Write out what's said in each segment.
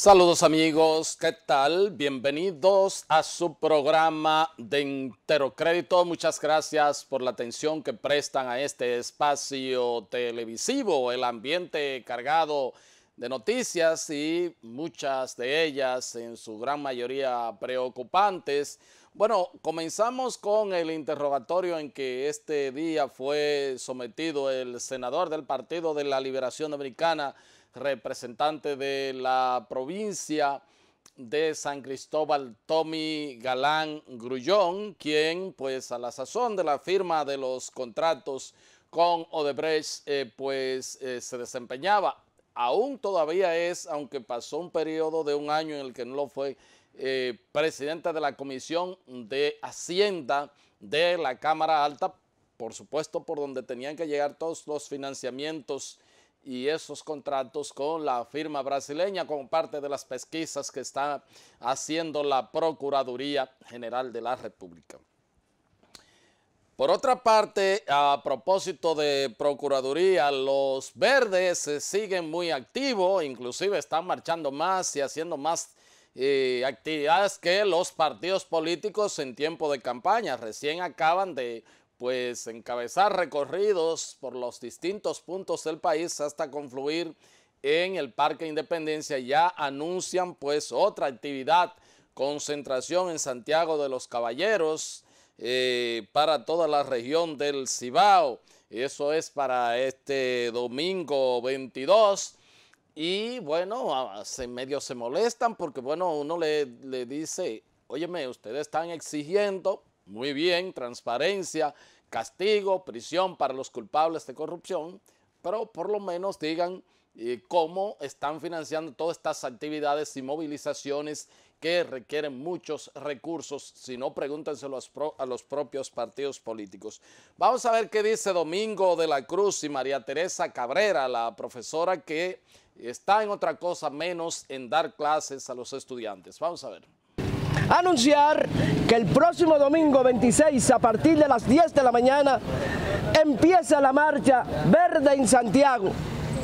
Saludos amigos, ¿qué tal? Bienvenidos a su programa de Enterocrédito. Muchas gracias por la atención que prestan a este espacio televisivo, el ambiente cargado de noticias y muchas de ellas en su gran mayoría preocupantes. Bueno, comenzamos con el interrogatorio en que este día fue sometido el senador del Partido de la Liberación Americana, representante de la provincia de San Cristóbal, Tommy Galán Grullón, quien pues a la sazón de la firma de los contratos con Odebrecht eh, pues eh, se desempeñaba. Aún todavía es, aunque pasó un periodo de un año en el que no fue, eh, presidente de la Comisión de Hacienda de la Cámara Alta, por supuesto por donde tenían que llegar todos los financiamientos y esos contratos con la firma brasileña como parte de las pesquisas que está haciendo la Procuraduría General de la República. Por otra parte, a propósito de Procuraduría, los verdes siguen muy activos, inclusive están marchando más y haciendo más eh, actividades que los partidos políticos en tiempo de campaña. Recién acaban de pues encabezar recorridos por los distintos puntos del país hasta confluir en el Parque Independencia. Ya anuncian pues otra actividad, concentración en Santiago de los Caballeros eh, para toda la región del Cibao. Eso es para este domingo 22. Y bueno, se medio se molestan porque bueno, uno le, le dice, óyeme, ustedes están exigiendo muy bien, transparencia, castigo, prisión para los culpables de corrupción, pero por lo menos digan eh, cómo están financiando todas estas actividades y movilizaciones que requieren muchos recursos, si no pregúntenselo a los propios partidos políticos. Vamos a ver qué dice Domingo de la Cruz y María Teresa Cabrera, la profesora que está en otra cosa menos en dar clases a los estudiantes. Vamos a ver anunciar que el próximo domingo 26 a partir de las 10 de la mañana empieza la marcha verde en Santiago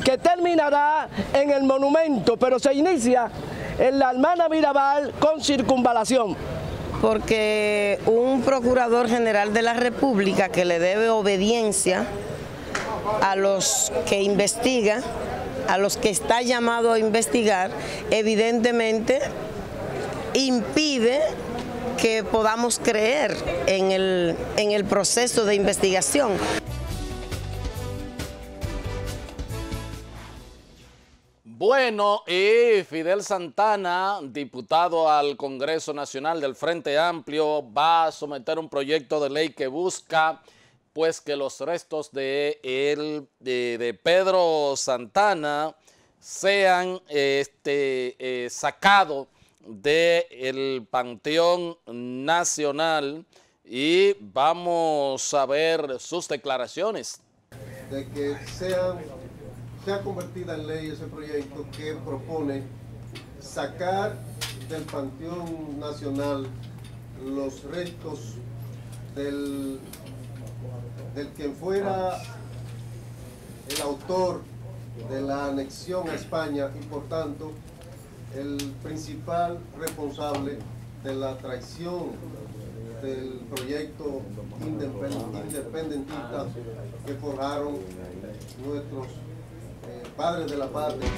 que terminará en el monumento, pero se inicia en la hermana Mirabal con circunvalación. Porque un procurador general de la República que le debe obediencia a los que investiga, a los que está llamado a investigar, evidentemente impide que podamos creer en el, en el proceso de investigación. Bueno, y Fidel Santana, diputado al Congreso Nacional del Frente Amplio, va a someter un proyecto de ley que busca pues que los restos de, él, de, Pedro Santana sean este, eh, sacados del el Panteón Nacional y vamos a ver sus declaraciones. De que sea, sea convertida en ley ese proyecto que propone sacar del Panteón Nacional los restos del, del quien fuera el autor de la anexión a España y por tanto el principal responsable de la traición del proyecto independentista que forjaron nuestros eh, padres de la patria.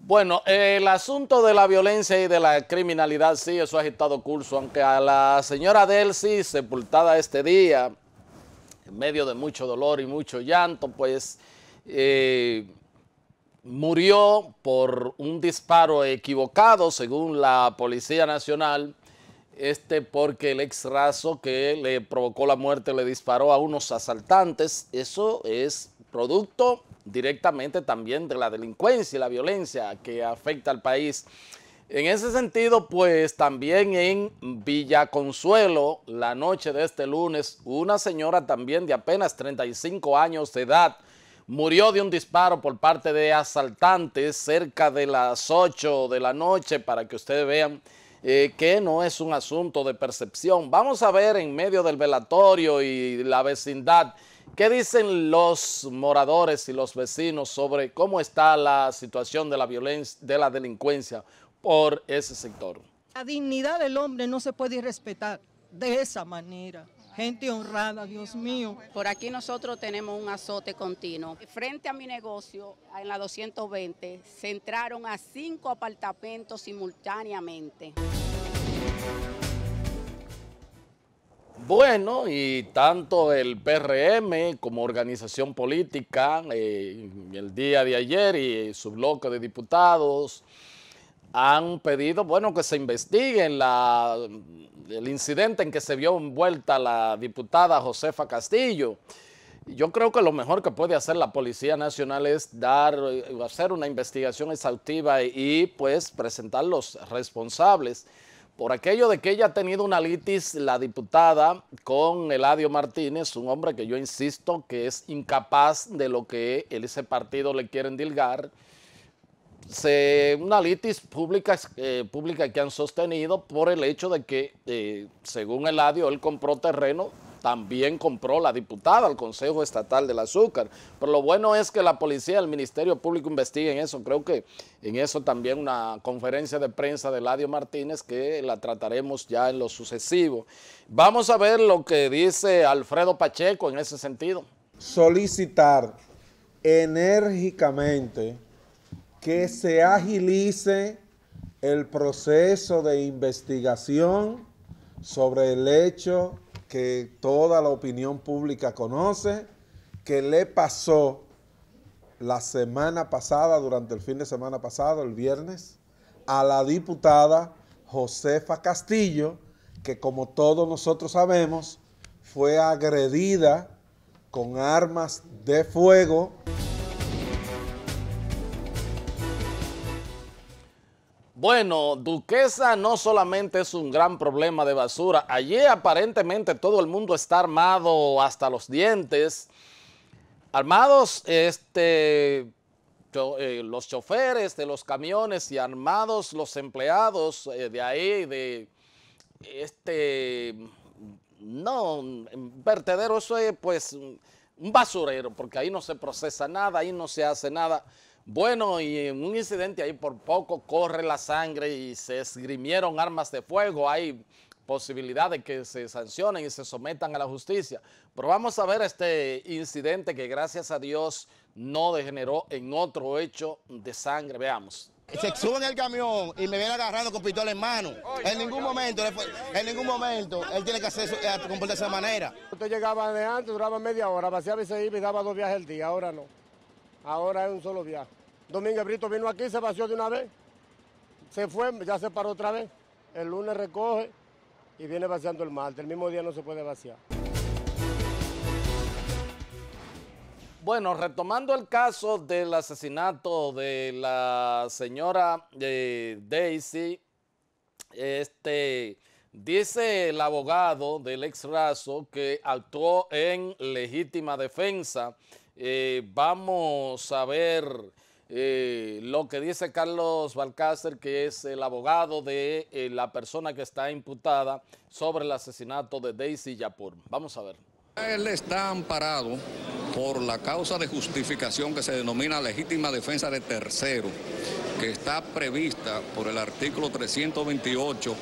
Bueno, el asunto de la violencia y de la criminalidad, sí, eso ha agitado curso, aunque a la señora Delcy, sepultada este día, en medio de mucho dolor y mucho llanto, pues eh, murió por un disparo equivocado, según la Policía Nacional, este porque el ex que le provocó la muerte le disparó a unos asaltantes. Eso es producto directamente también de la delincuencia y la violencia que afecta al país. En ese sentido, pues también en Villa Consuelo, la noche de este lunes, una señora también de apenas 35 años de edad, murió de un disparo por parte de asaltantes cerca de las 8 de la noche para que ustedes vean eh, que no es un asunto de percepción. Vamos a ver en medio del velatorio y la vecindad qué dicen los moradores y los vecinos sobre cómo está la situación de la violencia, de la delincuencia por ese sector. La dignidad del hombre no se puede respetar de esa manera gente honrada, Dios mío. Por aquí nosotros tenemos un azote continuo. Frente a mi negocio, en la 220, se entraron a cinco apartamentos simultáneamente. Bueno, y tanto el PRM como organización política, eh, el día de ayer y su bloque de diputados, han pedido, bueno, que se investigue el incidente en que se vio envuelta la diputada Josefa Castillo. Yo creo que lo mejor que puede hacer la Policía Nacional es dar, hacer una investigación exhaustiva y pues presentar los responsables por aquello de que ella ha tenido una litis, la diputada, con Eladio Martínez, un hombre que yo insisto que es incapaz de lo que ese partido le quiere endilgar, se, una litis pública, eh, pública que han sostenido por el hecho de que, eh, según Eladio, él compró terreno, también compró la diputada al Consejo Estatal del Azúcar. Pero lo bueno es que la policía, el Ministerio Público investiguen eso. Creo que en eso también una conferencia de prensa de Eladio Martínez que la trataremos ya en lo sucesivo. Vamos a ver lo que dice Alfredo Pacheco en ese sentido. Solicitar enérgicamente que se agilice el proceso de investigación sobre el hecho que toda la opinión pública conoce, que le pasó la semana pasada, durante el fin de semana pasado, el viernes, a la diputada Josefa Castillo, que como todos nosotros sabemos, fue agredida con armas de fuego. Bueno, Duquesa no solamente es un gran problema de basura. Allí aparentemente todo el mundo está armado hasta los dientes. Armados este, eh, los choferes de los camiones y armados los empleados eh, de ahí, de este... No, vertedero, eso es pues un basurero, porque ahí no se procesa nada, ahí no se hace nada. Bueno, y en un incidente ahí por poco corre la sangre y se esgrimieron armas de fuego. Hay posibilidades de que se sancionen y se sometan a la justicia. Pero vamos a ver este incidente que gracias a Dios no degeneró en otro hecho de sangre. Veamos. Se en el camión y me viene agarrando con pistola en mano. En ningún momento, en ningún momento, él tiene que hacer eh, comportarse de esa manera. Usted llegaba de antes, duraba media hora, vaciaba y se iba y daba dos viajes al día, ahora no. Ahora es un solo viaje. Domingo Brito vino aquí, se vació de una vez, se fue, ya se paró otra vez. El lunes recoge y viene vaciando el martes. El mismo día no se puede vaciar. Bueno, retomando el caso del asesinato de la señora eh, Daisy, este, dice el abogado del ex raso que actuó en legítima defensa. Eh, vamos a ver eh, lo que dice Carlos Balcácer, que es el abogado de eh, la persona que está imputada sobre el asesinato de Daisy Yapur. Vamos a ver. Él está amparado por la causa de justificación que se denomina legítima defensa de tercero, que está prevista por el artículo 328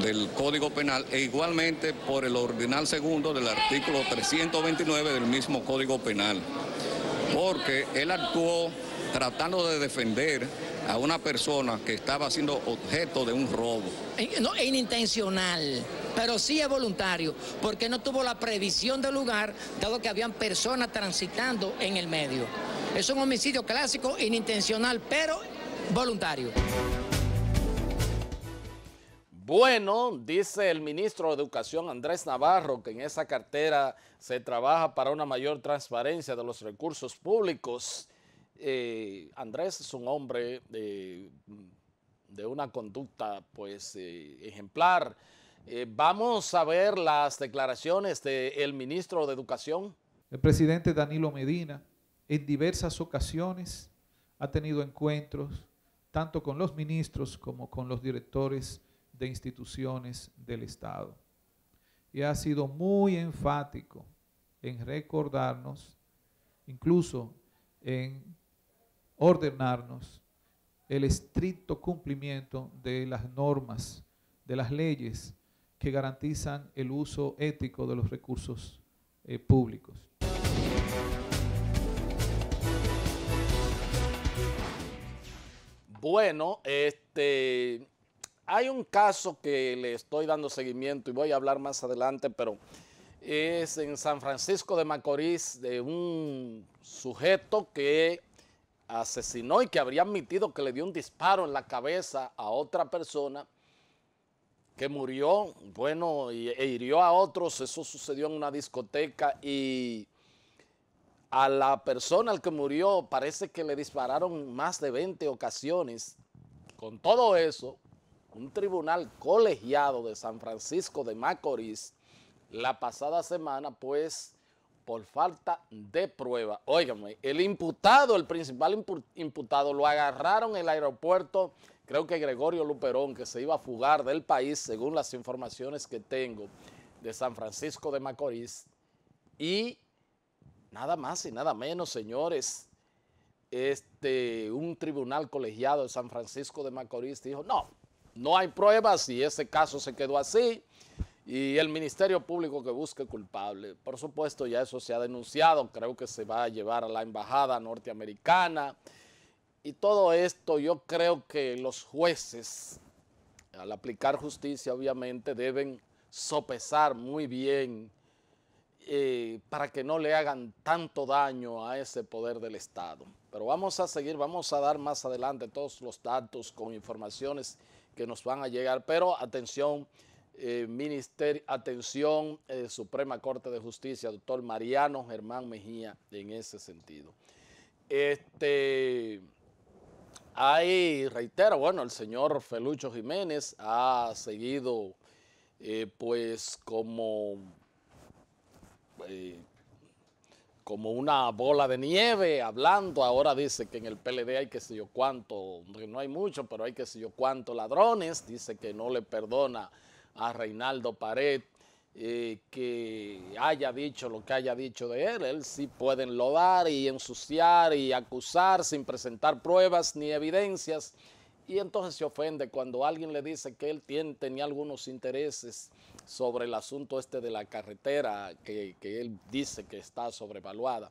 del Código Penal e igualmente por el ordinal segundo del artículo 329 del mismo Código Penal, porque él actuó tratando de defender a una persona que estaba siendo objeto de un robo. Eh, no, es inintencional, pero sí es voluntario, porque no tuvo la previsión del lugar, dado que habían personas transitando en el medio. Es un homicidio clásico, inintencional, pero voluntario. Bueno, dice el ministro de Educación Andrés Navarro que en esa cartera se trabaja para una mayor transparencia de los recursos públicos. Eh, Andrés es un hombre de, una conducta pues eh, ejemplar. Eh, vamos a ver las declaraciones del ministro de Educación. El presidente Danilo Medina en diversas ocasiones ha tenido encuentros tanto con los ministros como con los directores de instituciones del Estado. Y ha sido muy enfático en recordarnos, incluso en ordenarnos el estricto cumplimiento de las normas, de las leyes que garantizan el uso ético de los recursos eh, públicos. Bueno, este hay un caso que le estoy dando seguimiento y voy a hablar más adelante, pero es en San Francisco de Macorís de un sujeto que asesinó y que habría admitido que le dio un disparo en la cabeza a otra persona que murió, bueno, e hirió a otros. Eso sucedió en una discoteca y a la persona al que murió parece que le dispararon más de 20 ocasiones. Con todo eso, un tribunal colegiado de San Francisco de Macorís la pasada semana, pues, por falta de prueba. Óigame, el imputado, el principal imputado, lo agarraron en el aeropuerto, creo que Gregorio Luperón, que se iba a fugar del país, según las informaciones que tengo, de San Francisco de Macorís. Y nada más y nada menos, señores, este, un tribunal colegiado de San Francisco de Macorís dijo, no, no hay pruebas y ese caso se quedó así y el Ministerio Público que busque culpable. Por supuesto, ya eso se ha denunciado, creo que se va a llevar a la embajada norteamericana y todo esto yo creo que los jueces, al aplicar justicia obviamente, deben sopesar muy bien eh, para que no le hagan tanto daño a ese poder del Estado. Pero vamos a seguir, vamos a dar más adelante todos los datos con informaciones que nos van a llegar. Pero atención, eh, ministerio, atención eh, Suprema Corte de Justicia, doctor Mariano Germán Mejía, en ese sentido. Este, hay, reitero, bueno, el señor Felucho Jiménez ha seguido, eh, pues, como como una bola de nieve hablando. Ahora dice que en el PLD hay que sé yo cuánto, no hay mucho, pero hay que sé yo cuánto ladrones. Dice que no le perdona a Reinaldo Pared eh, que haya dicho lo que haya dicho de él. Él sí puede enlodar y ensuciar y acusar sin presentar pruebas ni evidencias. Y entonces se ofende cuando alguien le dice que él tiene, tenía algunos intereses sobre el asunto este de la carretera que, él dice que está sobrevaluada.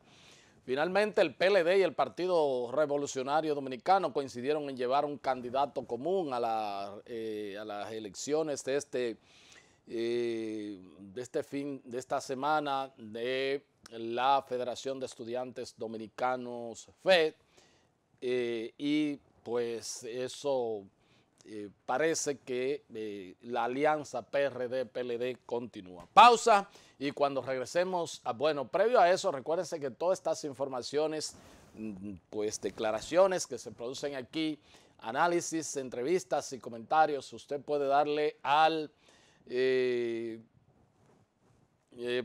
Finalmente el PLD y el Partido Revolucionario Dominicano coincidieron en llevar un candidato común a, eh, a las elecciones de este, eh, de este fin, de esta semana de la Federación de Estudiantes Dominicanos FED eh, y pues eso eh, parece que eh, la alianza PRD-PLD continúa. Pausa y cuando regresemos, a, ah, bueno, previo a eso, recuérdense que todas estas informaciones, mm, pues declaraciones que se producen aquí, análisis, entrevistas y comentarios, usted puede darle al... Eh,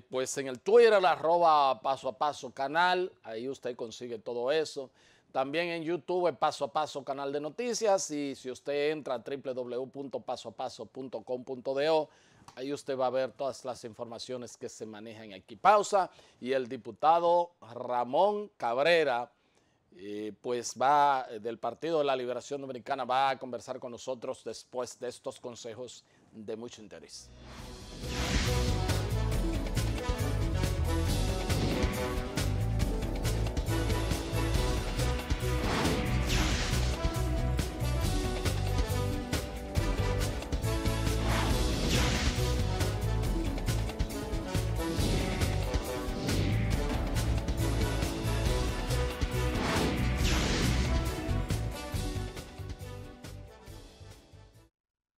pues en el Twitter, arroba paso a paso canal, ahí usted consigue todo eso. También en YouTube, Paso a Paso, canal de noticias. Y si usted entra a www.pasoapaso.com.do, ahí usted va a ver todas las informaciones que se manejan aquí. Pausa. Y el diputado Ramón Cabrera, eh, pues va eh, del Partido de la Liberación Dominicana, va a conversar con nosotros después de estos consejos de mucho interés.